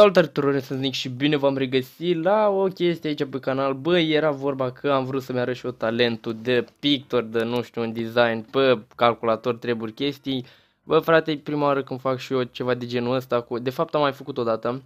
Salutare tuturor, sunt Nick și bine v-am regăsit la o chestie aici pe canal. Băi, era vorba că am vrut să-mi arăt și eu talentul de pictor, de nu știu, un design pe calculator, treburi, chestii. Bă, frate, e prima oară când fac și eu ceva de genul ăsta. Cu... De fapt, am mai făcut odată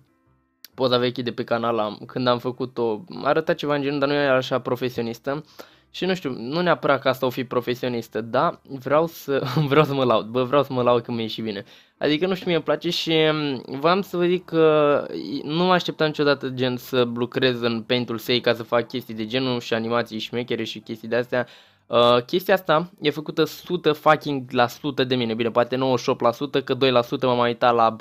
poza veche de pe canal am, când am făcut-o. Arăta ceva în genul, dar nu era așa profesionistă. Uh, și nu știu, nu neapărat că asta o fi profesionistă, dar vreau să, vreau să mă laud, bă, vreau să mă laud că mi-e și bine. Adică, nu știu, mie îmi place și mm, v-am să vă zic că nu mă așteptam niciodată gen să lucrez în pentru ul ca să fac chestii de genul și animații și șmechere și chestii de astea. Uh, chestia asta e făcută 100 fucking la 100 de mine, bine, poate 98%, că 2% m-am mai uitat la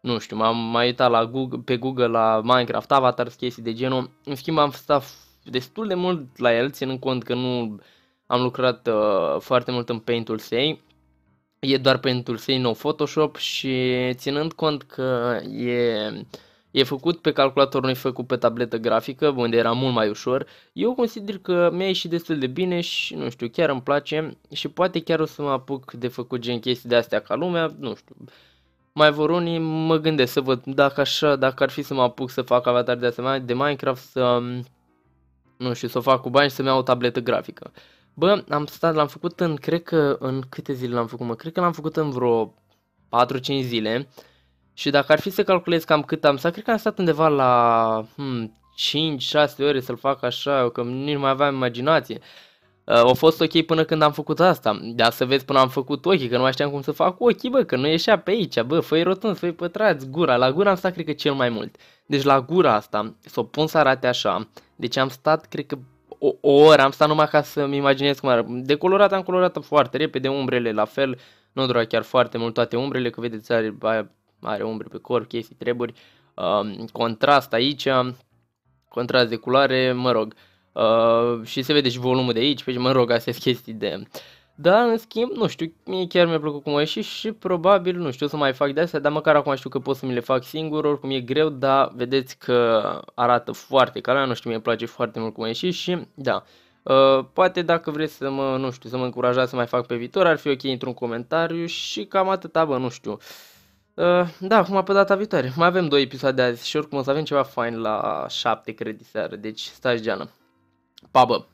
nu știu, m-am mai uitat la Google, pe Google la Minecraft, Avatar, chestii de genul. În schimb am stat destul de mult la el, ținând cont că nu am lucrat uh, foarte mult în Paint-ul Sei. E doar pentru ul Sei, nou Photoshop și ținând cont că e, e făcut pe calculator, nu e făcut pe tabletă grafică, unde era mult mai ușor, eu consider că mi-a ieșit destul de bine și, nu știu, chiar îmi place și poate chiar o să mă apuc de făcut gen chestii de astea ca lumea, nu știu mai vor unii, mă gândesc să văd dacă așa, dacă ar fi să mă apuc să fac avatar de asemenea de Minecraft, să nu știu, să o fac cu bani și să-mi iau o tabletă grafică. Bă, am stat, l-am făcut în, cred că, în câte zile l-am făcut, mă? Cred că l-am făcut în vreo 4-5 zile. Și dacă ar fi să calculez cam cât am stat, cred că am stat undeva la hmm, 5-6 ore să-l fac așa, că nici nu mai aveam imaginație. Uh, a fost ok până când am făcut asta, dar să vezi până am făcut ochii, că nu mai știam cum să fac ochii, bă, că nu ieșea pe aici, bă, făi rotund, făi pătrați, gura, la gura am stat cred că cel mai mult. Deci la gura asta, să o pun să arate așa, deci am stat, cred că o, o oră, am stat numai ca să-mi imaginez cum De colorat am colorat foarte repede, umbrele la fel, nu dura chiar foarte mult toate umbrele, că vedeți are, are umbre pe corp, chestii, treburi, uh, contrast aici, contrast de culoare, mă rog. Uh, și se vede și volumul de aici, pe mă rog, astea chestii de dar, în schimb, nu știu, mie chiar mi-a plăcut cum a ieșit și probabil, nu știu, să mai fac de astea, dar măcar acum știu că pot să mi le fac singur, oricum e greu, dar vedeți că arată foarte calea, nu știu, mi-e place foarte mult cum a ieșit și, da, Uh, poate dacă vreți să mă, nu știu, să mă încurajați să mai fac pe viitor, ar fi ok într-un comentariu și cam atâta, bă, nu știu. Uh, da, acum pe data viitoare. Mai avem două episoade azi și oricum o să avem ceva fain la 7, credi seară, deci stați geană. Pa, bă!